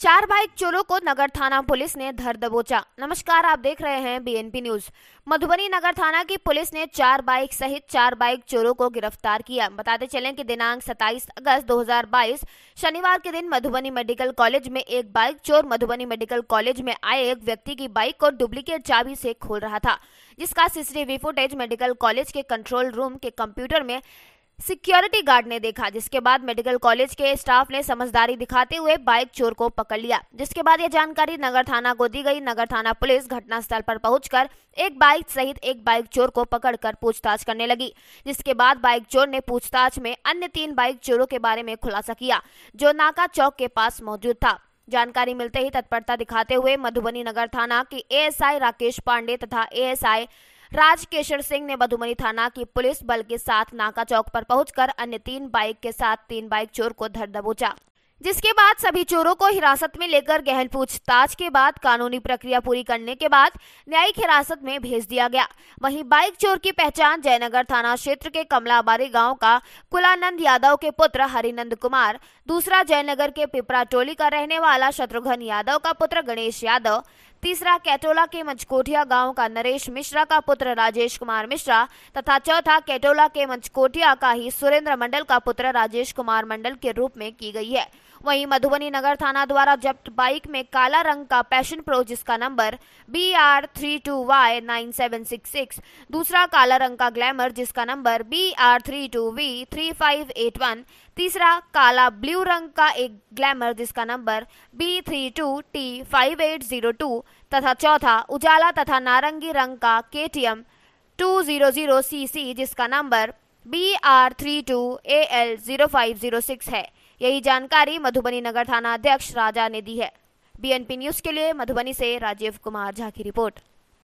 चार बाइक चोरों को नगर थाना पुलिस ने धर दबोचा नमस्कार आप देख रहे हैं बीएनपी न्यूज मधुबनी नगर थाना की पुलिस ने चार बाइक सहित चार बाइक चोरों को गिरफ्तार किया बताते चलें कि दिनांक 27 अगस्त 2022 शनिवार के दिन मधुबनी मेडिकल कॉलेज में एक बाइक चोर मधुबनी मेडिकल कॉलेज में आए एक व्यक्ति की बाइक को डुप्लीकेट चाबी से खोल रहा था जिसका सीसीटीवी फुटेज मेडिकल कॉलेज के कंट्रोल रूम के कंप्यूटर में सिक्योरिटी गार्ड ने देखा जिसके बाद मेडिकल कॉलेज के स्टाफ ने समझदारी दिखाते हुए बाइक चोर को पकड़ लिया जिसके बाद यह जानकारी नगर थाना को दी गई नगर थाना पुलिस घटनास्थल पर पहुंचकर एक बाइक सहित एक बाइक चोर को पकड़कर पूछताछ करने लगी जिसके बाद बाइक चोर ने पूछताछ में अन्य तीन बाइक चोरों के बारे में खुलासा किया जो नाका चौक के पास मौजूद था जानकारी मिलते ही तत्परता दिखाते हुए मधुबनी नगर थाना की एएसआई राकेश पांडे तथा एएसआई राजकेशर सिंह ने मधुबनी थाना की पुलिस बल के साथ नाका चौक पर पहुंचकर अन्य तीन बाइक के साथ तीन बाइक चोर को धर दबोचा जिसके बाद सभी चोरों को हिरासत में लेकर गहन पूछताछ के बाद कानूनी प्रक्रिया पूरी करने के बाद न्यायिक हिरासत में भेज दिया गया वहीं बाइक चोर की पहचान जयनगर थाना क्षेत्र के कमलाबारी गांव का कुलानंद यादव के पुत्र हरिनंद कुमार दूसरा जयनगर के पिपरा टोली का रहने वाला शत्रुघ्न यादव का पुत्र गणेश यादव तीसरा कैटोला के मंचकोठिया गांव का नरेश मिश्रा का पुत्र राजेश कुमार मिश्रा तथा चौथा कैटोला के मंचकोठिया का ही सुरेंद्र मंडल का पुत्र राजेश कुमार मंडल के रूप में की गई है वहीं मधुबनी नगर थाना द्वारा जब्त बाइक में काला रंग का पैशन प्रो जिसका number B R three two Y nine seven six six दूसरा काला रंग का ग्लैमर जिसका number B R three two V three five eight one तीसरा काला ब्लू रंग का एक ग्लैमर जिसका number B three two T five eight zero two तथा चौथा उजाला तथा नारंगी रंग का K T M two zero zero C C जिसका number B R three to A L zero five zero six है यही जानकारी मधुबनी नगर थाना अध्यक्ष राजा ने दी है बीएनपी न्यूज के लिए मधुबनी से राजीव कुमार झा की रिपोर्ट